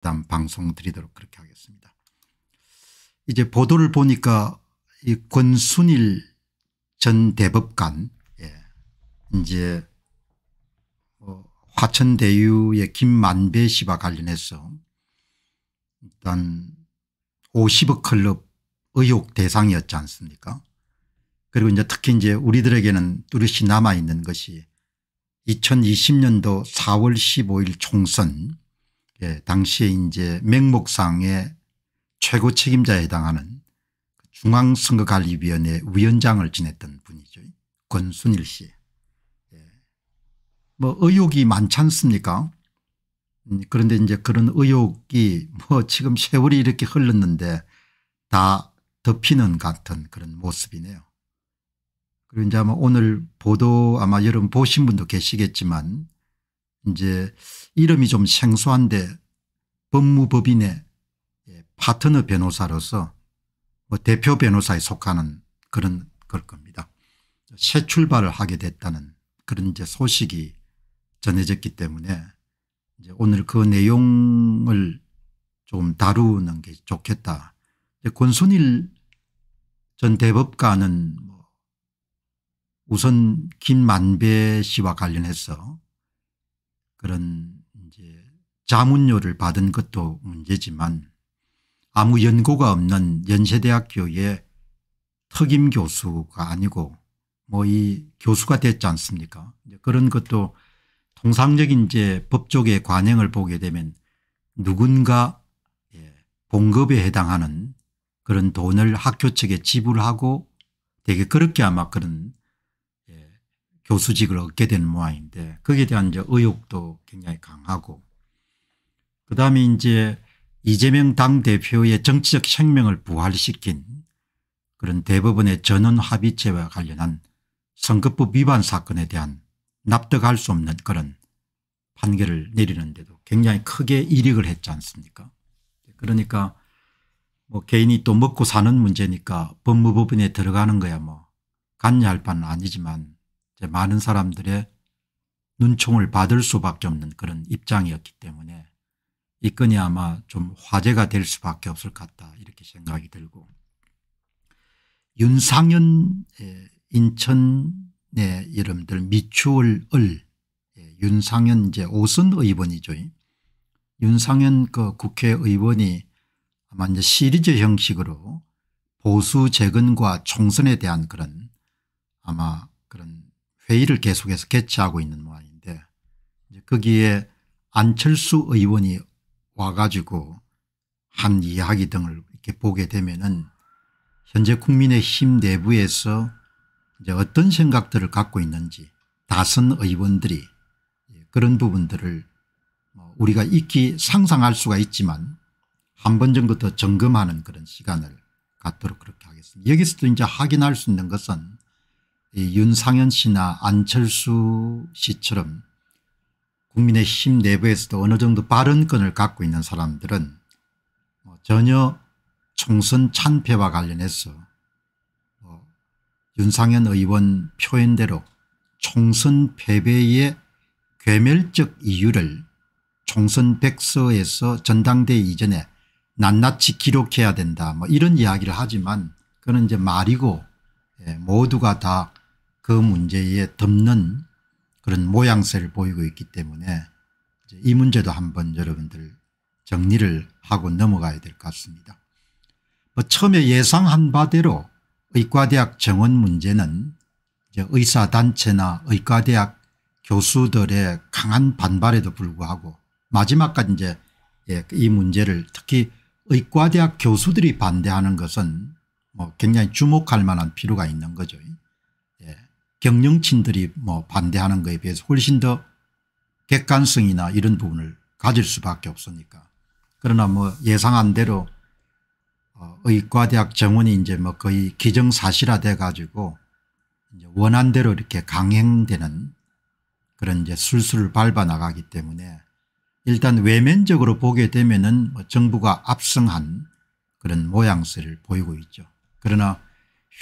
일단 방송 드리도록 그렇게 하겠습니다. 이제 보도를 보니까 이 권순일 전 대법관 예. 이제 어, 화천대유의 김만배 씨와 관련해서 일단 50억 클럽 의혹 대상이었지 않습니까 그리고 이제 특히 이제 우리들에게는 뚜렷이 남아있는 것이 2020년도 4월 15일 총선 예, 당시에 이제 명목상의 최고 책임자에 해당하는 중앙선거관리위원회 위원장을 지냈던 분이죠. 권순일 씨. 예. 뭐 의혹이 많지 않습니까? 음, 그런데 이제 그런 의혹이 뭐 지금 세월이 이렇게 흘렀는데 다 덮이는 같은 그런 모습이네요. 그리고 이제 아마 오늘 보도 아마 여러분 보신 분도 계시겠지만 이제 이름이 좀 생소한데 법무법인의 예, 파트너 변호사로서 뭐 대표 변호사에 속하는 그런 걸 겁니다. 새 출발을 하게 됐다는 그런 이제 소식이 전해졌기 때문에 이제 오늘 그 내용을 좀 다루는 게 좋겠다. 권순일 전 대법관은 뭐 우선 김만배 씨와 관련해서 그런 이제 자문료를 받은 것도 문제지만 아무 연고가 없는 연세대학교의 특임 교수가 아니고 뭐 이 교수가 됐지 않습니까 그런 것도 통상적인 이제 법조계 관행을 보게 되면 누군가 예, 봉급에 해당하는 그런 돈을 학교 측에 지불하고 되게 그렇게 아마 그런 교수직을 얻게 된 모양인데 거기에 대한 이제 의욕도 굉장히 강하고 그다음에 이제 이재명 당대표의 정치적 생명을 부활시킨 그런 대법원의 전원 합의체와 관련한 선거법 위반 사건에 대한 납득할 수 없는 그런 판결을 내리는데도 굉장히 크게 이익을 했지 않습니까 그러니까 뭐 개인이 또 먹고 사는 문제니까 법무법인에 들어가는 거야 뭐 간여할 바는 아니지만 많은 사람들의 눈총을 받을 수밖에 없는 그런 입장이었기 때문에 이 건이 아마 좀 화제가 될 수밖에 없을 것 같다 이렇게 생각이 들고 윤상현 인천의 이름들 미추을 을 예, 윤상현 이제 오선 의원이죠. 윤상현 그 국회의원이 아마 이제 시리즈 형식으로 보수 재건과 총선에 대한 그런 아마 그런 회의를 계속해서 개최하고 있는 모양인데 거기에 안철수 의원이 와가지고 한 이야기 등을 이렇게 보게 되면은 현재 국민의힘 내부에서 이제 어떤 생각들을 갖고 있는지 다선 의원들이 그런 부분들을 뭐 우리가 익히 상상할 수가 있지만 한 번 정도 더 점검하는 그런 시간을 갖도록 그렇게 하겠습니다. 여기서도 이제 확인할 수 있는 것은 윤상현 씨나 안철수 씨처럼 국민의힘 내부에서도 어느 정도 발언권을 갖고 있는 사람들은 뭐 전혀 총선 참패와 관련해서 뭐 윤상현 의원 표현대로 총선 패배의 괴멸적 이유를 총선 백서에서 전당대회 이전에 낱낱이 기록해야 된다 뭐 이런 이야기를 하지만 그는 이제 말이고 예, 모두가 다그 문제에 덮는 그런 모양새를 보이고 있기 때문에 이 문제도 한번 여러분들 정리를 하고 넘어가야 될 것 같습니다. 뭐 처음에 예상한 바대로 의과대학 정원 문제는 의사단체나 의과대학 교수들의 강한 반발에도 불구하고 마지막까지 이제 예, 이 문제를 특히 의과대학 교수들이 반대하는 것은 뭐 굉장히 주목할 만한 필요가 있는 거죠. 경영친들이 뭐 반대하는 것에 비해서 훨씬 더 객관성이나 이런 부분을 가질 수밖에 없으니까. 그러나 뭐 예상한 대로 어, 의과대학 정원이 이제 뭐 거의 기정사실화돼 가지고 원한대로 이렇게 강행되는 그런 이제 술술 밟아 나가기 때문에 일단 외면적으로 보게 되면은 뭐 정부가 압승한 그런 모양새를 보이고 있죠. 그러나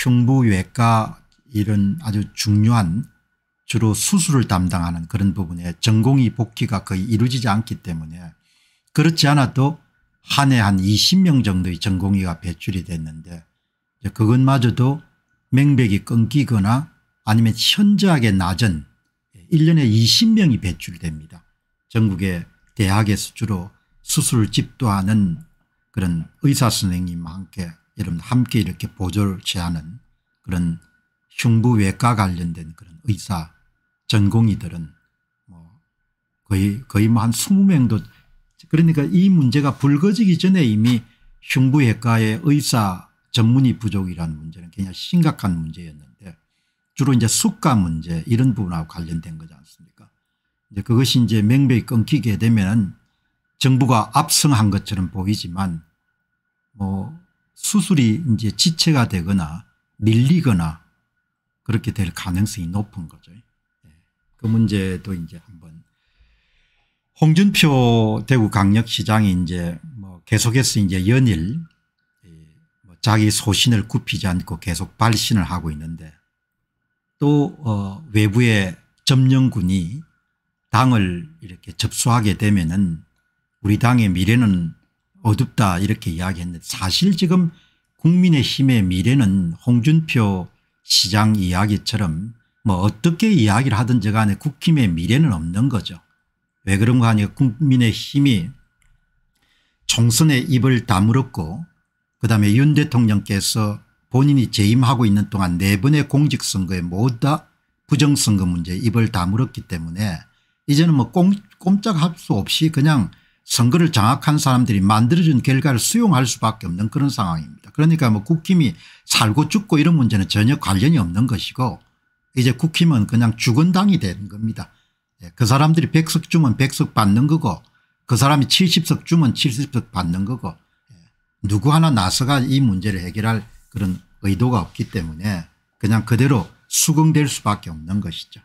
흉부외과 이런 아주 중요한 주로 수술을 담당하는 그런 부분에 전공의 복귀가 거의 이루어지지 않기 때문에 그렇지 않아도 한 해 한 20명 정도의 전공의가 배출이 됐는데 그것마저도 맹백이 끊기거나 아니면 현저하게 낮은 1년에 20명이 배출됩니다. 전국의 대학에서 주로 수술을 집도하는 그런 의사 선생님과 함께 여러분 함께 이렇게 보조를 취하는 그런 흉부외과 관련된 그런 의사 전공의들은 뭐 거의 거의 뭐한 20명도 그러니까 이 문제가 불거지기 전에 이미 흉부외과의 의사 전문의 부족이라는 문제는 굉장히 심각한 문제였는데 주로 이제 숙가 문제 이런 부분하고 관련된 거지 않습니까? 이제 그것이 이제 명백히 끊기게 되면 정부가 압승한 것처럼 보이지만 뭐 수술이 이제 지체가 되거나 밀리거나 그렇게 될 가능성이 높은 거죠. 예. 그 문제도 이제 한번 홍준표 대구광역시장이 이제 뭐 계속해서 이제 연일 예, 뭐 자기 소신을 굽히지 않고 계속 발신을 하고 있는데 또어 외부의 점령군이 당을 이렇게 접수하게 되면은 우리 당의 미래는 어둡다 이렇게 이야기했는데 사실 지금 국민의힘의 미래는 홍준표 시장 이야기처럼 뭐 어떻게 이야기를 하든지 간에 국힘의 미래는 없는 거죠. 왜 그런가 하니 국민의 힘이 총선에 입을 다물었고 그다음에 윤 대통령께서 본인이 재임하고 있는 동안 네 번의 공직선거에 모두 다 부정선거 문제에 입을 다물었기 때문에 이제는 뭐 꼼짝 할수 없이 그냥 선거를 장악한 사람들이 만들어준 결과를 수용할 수밖에 없는 그런 상황입니다. 그러니까 뭐 국힘이 살고 죽고 이런 문제는 전혀 관련이 없는 것이고 이제 국힘은 그냥 죽은 당이 된 겁니다. 예, 그 사람들이 100석 주면 100석 받는 거고 그 사람이 70석 주면 70석 받는 거고 예, 누구 하나 나서가 이 문제를 해결할 그런 의도가 없기 때문에 그냥 그대로 수긍될 수밖에 없는 것이죠.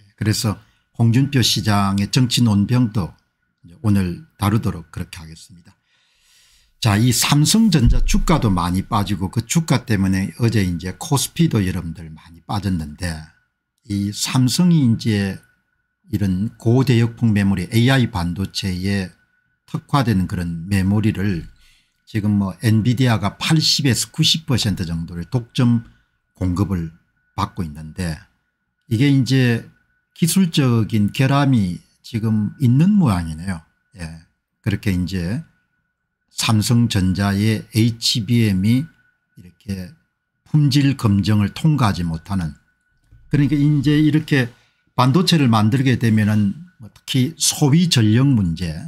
예, 그래서 홍준표 시장의 정치 논평도 오늘 다루도록 그렇게 하겠습니다. 자, 이 삼성전자 주가도 많이 빠지고 그 주가 때문에 어제 이제 코스피도 여러분들 많이 빠졌는데 이 삼성이 이제 이런 고대역폭 메모리 AI 반도체에 특화된 그런 메모리를 지금 뭐 엔비디아가 80에서 90% 정도를 독점 공급을 받고 있는데 이게 이제 기술적인 결함이 지금 있는 모양이네요. 예. 그렇게 이제 삼성전자의 HBM이 이렇게 품질 검증을 통과하지 못하는 그러니까 이제 이렇게 반도체를 만들게 되면은 뭐 특히 소위 전력 문제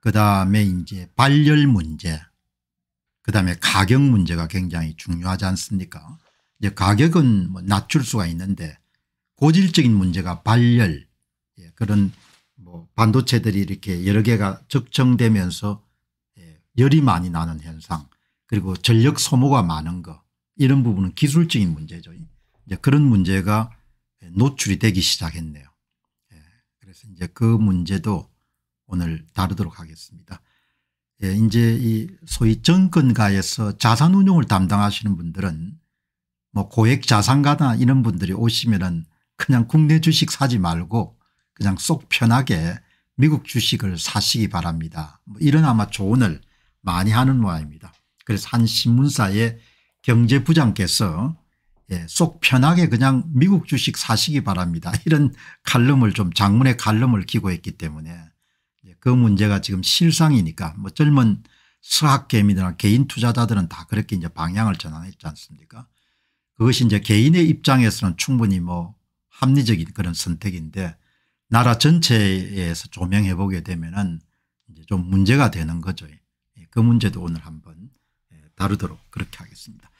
그다음에 이제 발열 문제 그다음에 가격 문제가 굉장히 중요하지 않습니까 이제 가격은 뭐 낮출 수가 있는데 고질적인 문제가 발열 예, 그런 뭐 반도체들이 이렇게 여러 개가 적정되면서 예, 열이 많이 나는 현상 그리고 전력 소모가 많은 것 이런 부분은 기술적인 문제죠. 이제 그런 문제가 예, 노출이 되기 시작했네요. 예, 그래서 이제 그 문제도 오늘 다루도록 하겠습니다. 예, 이제 이 소위 정권가에서 자산운용을 담당하시는 분들은 뭐 고액 자산가나 이런 분들이 오시면은 그냥 국내 주식 사지 말고 그냥 쏙 편하게 미국 주식을 사시기 바랍니다. 뭐 이런 아마 조언을 많이 하는 모양입니다. 그래서 한 신문사의 경제부장께서 예, 속 편하게 그냥 미국 주식 사시기 바랍니다. 이런 칼럼을 좀 장문의 칼럼을 기고했기 때문에 예, 그 문제가 지금 실상이니까 뭐 젊은 수학개미들나 개인 투자자들은 다 그렇게 이제 방향을 전환했지 않습니까 그것이 이제 개인의 입장에서는 충분히 뭐 합리적인 그런 선택인데 나라 전체에서 조명해 보게 되면은 이제 좀 문제가 되는 거죠. 예, 그 문제도 오늘 한번 예, 다루도록 그렇게 하겠습니다.